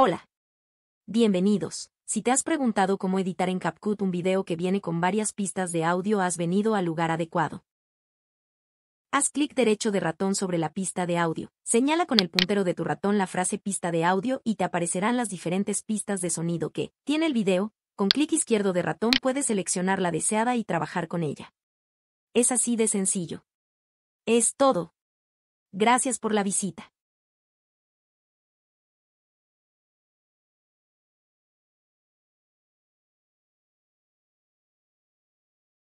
Hola. Bienvenidos. Si te has preguntado cómo editar en CapCut un video que viene con varias pistas de audio, has venido al lugar adecuado. Haz clic derecho de ratón sobre la pista de audio. Señala con el puntero de tu ratón la frase pista de audio y te aparecerán las diferentes pistas de sonido que tiene el video. Con clic izquierdo de ratón puedes seleccionar la deseada y trabajar con ella. Es así de sencillo. Es todo. Gracias por la visita.